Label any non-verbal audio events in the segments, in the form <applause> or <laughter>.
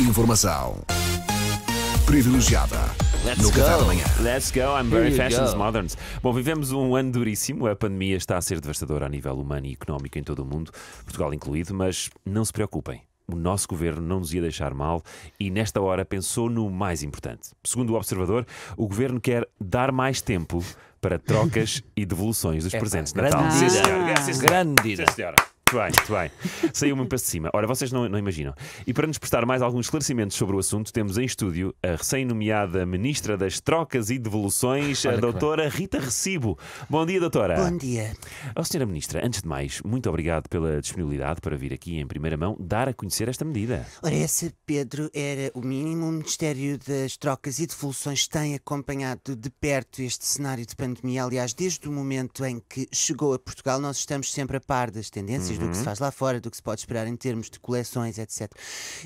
Informação privilegiada. Let's no go. manhã. Let's go. I'm very fashion's go. moderns. Bom, vivemos um ano duríssimo. A pandemia está a ser devastadora a nível humano e económico em todo o mundo, Portugal incluído, mas não se preocupem. O nosso governo não nos ia deixar mal e, nesta hora, pensou no mais importante. Segundo o Observador, o governo quer dar mais tempo para trocas <laughs> e devoluções dos é, presentes de Natal. Grande, ah. Sim, senhora. Grande. Sim, senhora bem, muito bem. Saiu-me um passo de cima. Ora, vocês não, não, imaginam. E para nos prestar mais alguns esclarecimentos sobre o assunto, temos em estúdio a recém-nomeada Ministra das Trocas e Devoluções, a doutora bem. Rita Recibo. Bom dia, doutora. Bom dia. Oh, senhora Ministra, antes de mais, muito obrigado pela disponibilidade para vir aqui em primeira mão dar a conhecer esta medida. Ora, essa, Pedro, era o mínimo. O Ministério das Trocas e Devoluções tem acompanhado de perto este cenário de pandemia. Aliás, desde o momento em que chegou a Portugal, nós estamos sempre a par das tendências. Hum do que se uhum. faz lá fora, do que se pode esperar em termos de coleções, etc.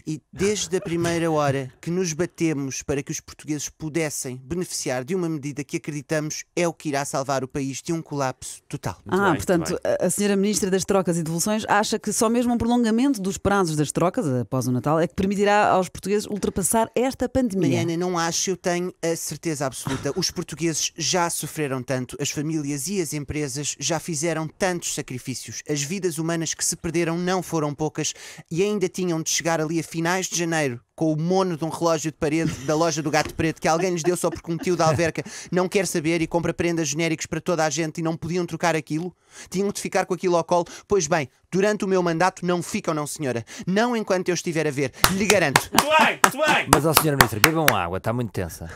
E desde a primeira hora que nos batemos para que os portugueses pudessem beneficiar de uma medida que acreditamos é o que irá salvar o país de um colapso total. Muito ah, bem, portanto, a senhora Ministra das Trocas e Devoluções acha que só mesmo um prolongamento dos prazos das trocas após o Natal é que permitirá aos portugueses ultrapassar esta pandemia. Mariana, não acho, eu tenho a certeza absoluta. Os portugueses já sofreram tanto, as famílias e as empresas já fizeram tantos sacrifícios, as vidas humanas semanas que se perderam não foram poucas e ainda tinham de chegar ali a finais de janeiro com o mono de um relógio de parede da loja do Gato Preto que alguém nos deu só porque um tio da alverca não quer saber e compra prendas genéricas para toda a gente e não podiam trocar aquilo? Tinham de ficar com aquilo ao colo? Pois bem, durante o meu mandato não ficam, não, senhora. Não enquanto eu estiver a ver. Lhe garanto. Muito bem, muito bem. Mas, ó, senhora ministra, bebam água, está muito tensa.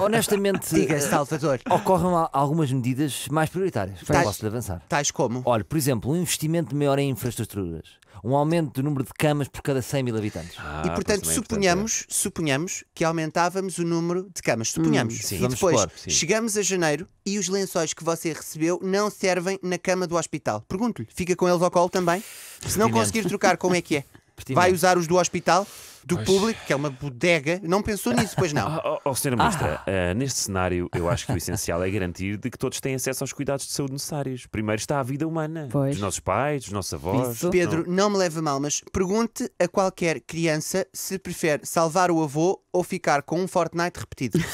Honestamente. Diga, Salvador. Ocorram algumas medidas mais prioritárias. Tais, de avançar. Tais como? Olha, por exemplo, um investimento maior em infraestruturas um aumento do número de camas por cada 100 mil habitantes. Ah, e portanto, suponho suponhamos, suponhamos que aumentávamos o número de camas. Hum, suponhamos. Hum, sim. E depois supor, sim. chegamos a janeiro e os lençóis que você recebeu não servem na cama do hospital. Pergunto-lhe, fica com eles ao colo também? Se não conseguir trocar, como é que é? <laughs> Vai usar os do hospital? do pois. público, que é uma bodega, não pensou nisso, pois não. <laughs> Oh, oh, oh, senhora Ministra, ah. uh, neste cenário, eu acho que o essencial é garantir de que todos têm acesso aos cuidados de saúde necessários. Primeiro está a vida humana, pois. dos nossos pais, dos nossos avós. Isso. Pedro, não. não me leva mal, mas pergunte a qualquer criança se prefere salvar o avô ou ficar com um Fortnite repetido. <laughs>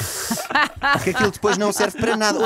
Porque aquilo depois não serve para nada.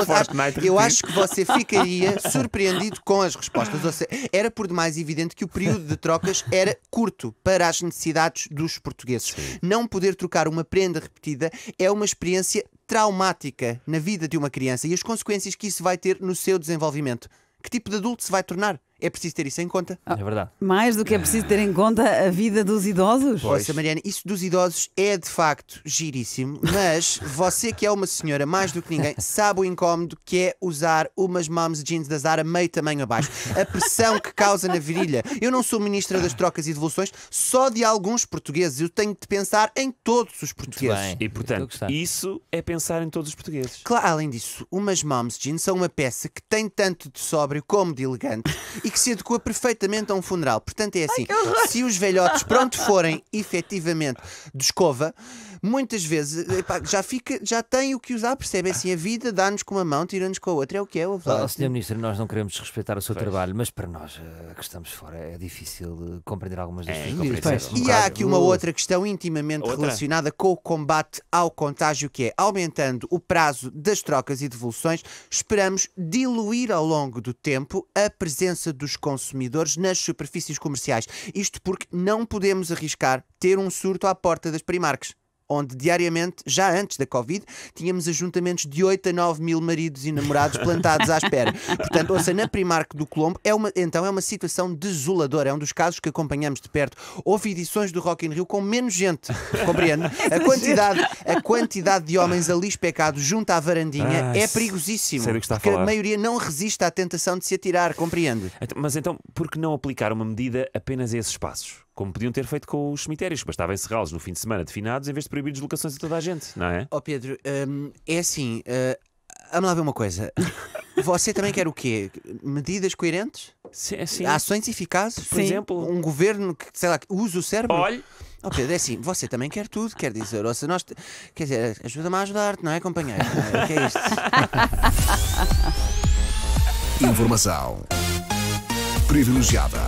eu acho que você ficaria surpreendido com as respostas. Ou seja, era por demais evidente que o período de trocas era curto para as necessidades dos portugueses portugueses. Sim. Não poder trocar uma prenda repetida é uma experiência traumática na vida de uma criança e as consequências que isso vai ter no seu desenvolvimento. Que tipo de adulto se vai tornar? É preciso ter isso em conta. Ah, é verdade. Mais do que é preciso ter em conta a vida dos idosos. Pois. Mariana, isso dos idosos é de facto giríssimo, mas <laughs> você que é uma senhora mais do que ninguém sabe o incómodo que é usar umas moms jeans da Zara meio tamanho abaixo. A pressão que causa na virilha. Eu não sou ministra das trocas e devoluções, só de alguns portugueses. Eu tenho de pensar em todos os portugueses. E portanto, isso é pensar em todos os portugueses. Claro, além disso, umas moms jeans são uma peça que tem tanto de sóbrio como de elegante e que se adequa perfeitamente a um funeral. Portanto, é assim: Ai, se os velhotes pronto forem efetivamente de escova muitas vezes epá, já, fica, já tem o que usar, percebe? É assim, a vida dá-nos com uma mão, tira-nos com a outra, é o que é. o oh, Sr. Ministro, nós não queremos respeitar o seu pois. trabalho, mas para nós eh, que estamos fora é difícil eh, compreender algumas das é, coisas. E há aqui uma uh. outra questão intimamente outra. relacionada com o combate ao contágio, que é aumentando o prazo das trocas e devoluções, esperamos diluir ao longo do tempo a presença dos consumidores nas superfícies comerciais. Isto porque não podemos arriscar ter um surto à porta das Primarques onde diariamente, já antes da Covid, tínhamos ajuntamentos de 8 a 9 mil maridos e namorados plantados à espera. Portanto, ouça, na Primark do Colombo, é uma, então é uma situação desoladora. É um dos casos que acompanhamos de perto. Houve edições do Rock in Rio com menos gente, compreendo. <laughs> A quantidade, a quantidade de homens ali especados junto à varandinha ah, é perigosíssimo. Sei que está a falar. a maioria não resiste à tentação de se atirar, compreende? Então, mas então, por que não aplicar uma medida apenas a esses espaços? Como podiam ter feito com os cemitérios, bastava encerrá-los no fim de semana definados em vez de proibir deslocações a toda a gente, não é? Ó oh Pedro, hum, é assim, uh, vamos lá ver uma coisa. <laughs> Você também quer o quê? Medidas coerentes? Sim, é sim. Ações eficazes? Por sim. exemplo? Um governo que, sei lá, que usa o cérebro? Olhe. Oh Pedro, é assim, você também quer tudo, quer dizer. Ou se nós. Quer dizer, ajuda-me a ajudar-te, não é, companheiro? É? O que é isto? <laughs> Informação privilegiada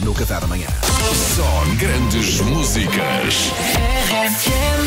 no Catar Amanhã. Só grandes músicas. RFM.